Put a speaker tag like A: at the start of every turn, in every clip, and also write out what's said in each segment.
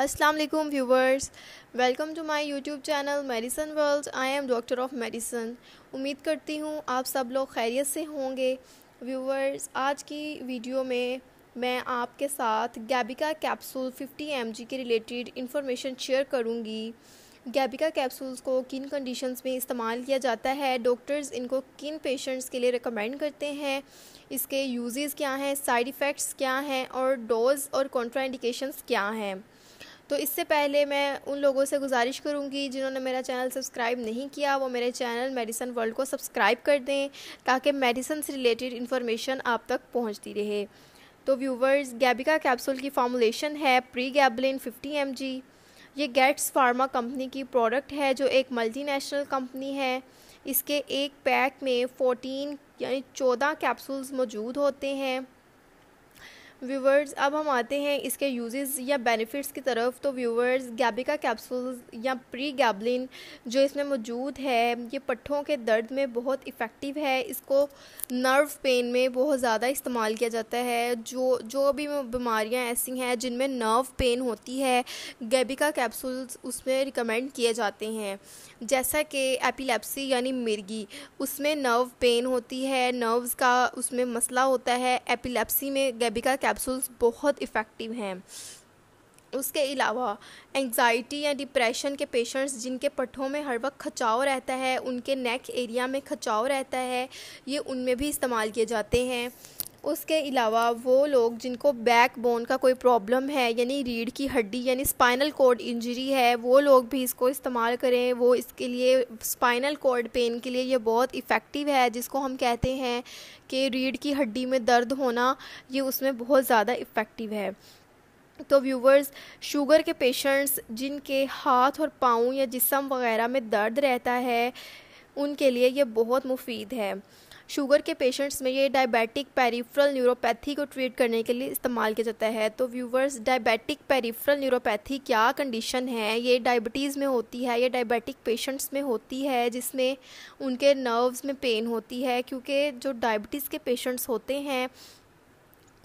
A: अस्सलाम वालेकुम viewers welcome to my YouTube channel medicine world I am doctor of medicine उम्मीद करती हूँ आप सब लोग खैरियत से होंगे व्यूवर्स आज की वीडियो में मैं आपके साथ गैबिका कैप्सूल 50 एम के रिलेटेड इन्फॉर्मेशन शेयर करूँगी गैबिका कैप्सूल्स को किन कंडीशंस में इस्तेमाल किया जाता है डॉक्टर्स इनको किन पेशेंट्स के लिए रिकमेंड करते हैं इसके यूजेस क्या हैं साइड इफ़ेक्ट्स क्या हैं और डोज और कॉन्ट्राइंडिकेशंस क्या हैं तो इससे पहले मैं उन लोगों से गुजारिश करूँगी जिन्होंने मेरा चैनल सब्सक्राइब नहीं किया वो मेरे चैनल मेडिसन वर्ल्ड को सब्सक्राइब कर दें ताकि मेडिसन से रिलेटेड इन्फॉर्मेशन आप तक पहुँचती रहे तो व्यूवर्स गैबिका कैप्सूल की फार्मूलेशन है प्री गैबलिन फिफ्टी एम ये गेट्स फार्मा कंपनी की प्रोडक्ट है जो एक मल्टीनेशनल कंपनी है इसके एक पैक में 14 यानी 14 कैप्सूल्स मौजूद होते हैं व्यूवर्स अब हम आते हैं इसके यूजेस या बेनिफिट्स की तरफ तो व्यूवर्स गैबिका कैप्सूल्स या प्री गैबलिन जो इसमें मौजूद है ये पट्ठों के दर्द में बहुत इफ़ेक्टिव है इसको नर्व पेन में बहुत ज़्यादा इस्तेमाल किया जाता है जो जो भी बीमारियां ऐसी हैं जिनमें नर्व पेन होती है गैबिका कैप्सूल्स उसमें रिकमेंड किए जाते हैं जैसा कि एपिलेप्सी यानी मिर्गी उसमें नर्व पेन होती है नर्व्स का उसमें मसला होता है एपिलेप्सी में गैबिका कैप्सूल्स बहुत इफ़ेक्टिव हैं उसके अलावा एंजाइटी या डिप्रेशन के पेशेंट्स जिनके पट्ठों में हर वक्त खचाव रहता है उनके नेक एरिया में खचाव रहता है ये उनमें भी इस्तेमाल किए जाते हैं उसके अलावा वो लोग जिनको बैक बोन का कोई प्रॉब्लम है यानी रीढ़ की हड्डी यानी स्पाइनल कॉर्ड इंजरी है वो लोग भी इसको इस्तेमाल करें वो इसके लिए स्पाइनल कॉर्ड पेन के लिए ये बहुत इफ़ेक्टिव है जिसको हम कहते हैं कि रीढ़ की हड्डी में दर्द होना ये उसमें बहुत ज़्यादा इफ़ेक्टिव है तो व्यूवर्स शुगर के पेशेंट्स जिनके हाथ और पाँव या जिसम वगैरह में दर्द रहता है उनके लिए ये बहुत मुफीद है शुगर के पेशेंट्स में ये डायबिटिक पेरीफ्रल न्यूरोपैथी को ट्रीट करने के लिए इस्तेमाल किया जाता है तो व्यूवर्स डायबिटिक पेरीफ्रल न्यूरोपैथी क्या कंडीशन है ये डायबिटीज़ में होती है ये डायबिटिक पेशेंट्स में होती है जिसमें उनके नर्व्स में पेन होती है क्योंकि जो डायबिटीज़ के पेशेंट्स होते हैं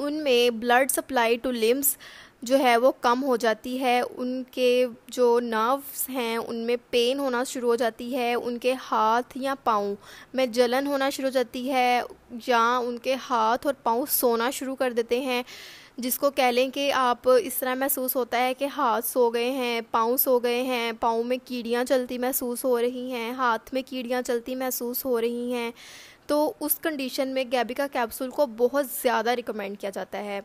A: उनमें ब्लड सप्लाई टू लिम्स जो है वो कम हो जाती है उनके जो नर्व्स हैं उनमें पेन होना शुरू हो जाती है उनके हाथ या पाँव में जलन होना शुरू हो जाती है या उनके हाथ और पाँव सोना शुरू कर देते हैं जिसको कह लें कि आप इस तरह महसूस होता है कि हाथ सो गए हैं पाँव सो गए हैं पाँव में कीड़ियाँ चलती महसूस हो रही हैं हाथ में कीड़ियाँ चलती महसूस हो रही हैं तो उस कंडीशन में गैबिका कैप्सूल को बहुत ज़्यादा रिकमेंड किया जाता है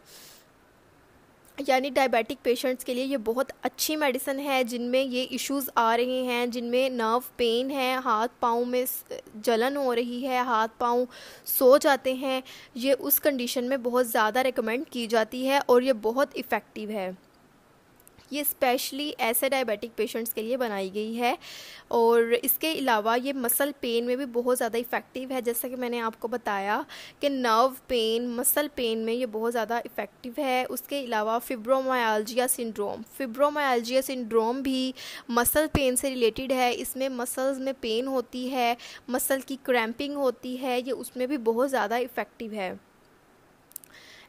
A: यानी डायबिटिक पेशेंट्स के लिए ये बहुत अच्छी मेडिसिन है जिनमें ये इश्यूज आ रहे हैं जिनमें नर्व पेन है हाथ पाँव में जलन हो रही है हाथ पाँव सो जाते हैं ये उस कंडीशन में बहुत ज़्यादा रिकमेंड की जाती है और ये बहुत इफ़ेक्टिव है ये स्पेशली ऐसे डायबिटिक पेशेंट्स के लिए बनाई गई है और इसके अलावा ये मसल पेन में भी बहुत ज़्यादा इफ़ेक्टिव है जैसा कि मैंने आपको बताया कि नर्व पेन मसल पेन में ये बहुत ज़्यादा इफ़ेक्टिव है उसके अलावा फिब्रोमायालजिया सिंड्रोम फिब्रोमायालजिया सिंड्रोम भी मसल पेन से रिलेटेड है इसमें मसल्स में पेन होती है मसल की क्रैम्पिंग होती है ये उसमें भी बहुत ज़्यादा इफ़ेक्टिव है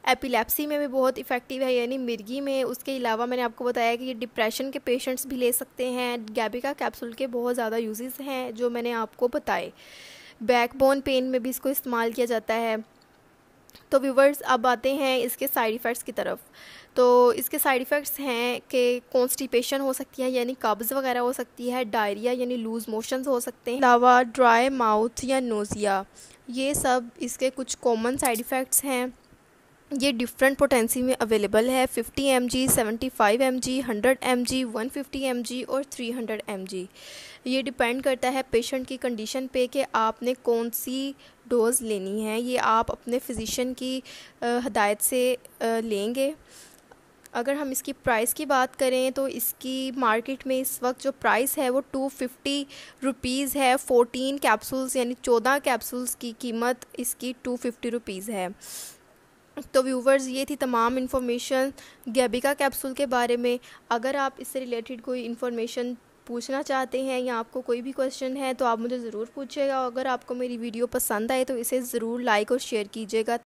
A: एपिलेप्सी में भी बहुत इफ़ेक्टिव है यानी मिर्गी में उसके अलावा मैंने आपको बताया कि ये डिप्रेशन के पेशेंट्स भी ले सकते हैं गैबिका कैप्सूल के बहुत ज़्यादा यूजेस हैं जो मैंने आपको बताए बैकबोन पेन में भी इसको इस्तेमाल किया जाता है तो व्यूवर्स अब आते हैं इसके साइड इफ़ेक्ट्स की तरफ तो इसके साइड इफ़ेक्ट्स हैं कि कॉन्स्टिपेशन हो सकती है यानी कब्ज़ वगैरह हो सकती है डायरिया यानी लूज़ मोशंस हो सकते हैं अलावा ड्राई माउथ या नोज़िया ये सब इसके कुछ कॉमन साइड इफ़ेक्ट्स हैं ये डिफरेंट पोटेंसी में अवेलेबल है 50 M G seventy five M G hundred M G one fifty M G और थ्री हंड्रेड एम जी ये डिपेंड करता है पेशेंट की कंडीशन पे कि आपने कौन सी डोज़ लेनी है ये आप अपने फिज़िशन की हदायत से लेंगे अगर हम इसकी प्राइस की बात करें तो इसकी मार्केट में इस वक्त जो प्राइस है वो टू फिफ्टी रुपीज़ है फ़ोटीन कैप्सूल्स यानी चौदह कैप्सूल्स की कीमत इसकी टू फिफ्टी रुपीज़ है तो व्यूवर्स ये थी तमाम इन्फॉर्मेशन गैबिका कैप्सूल के बारे में अगर आप इससे रिलेटेड कोई इन्फॉर्मेशन पूछना चाहते हैं या आपको कोई भी क्वेश्चन है तो आप मुझे ज़रूर पूछिएगा अगर आपको मेरी वीडियो पसंद आए तो इसे ज़रूर लाइक और शेयर कीजिएगा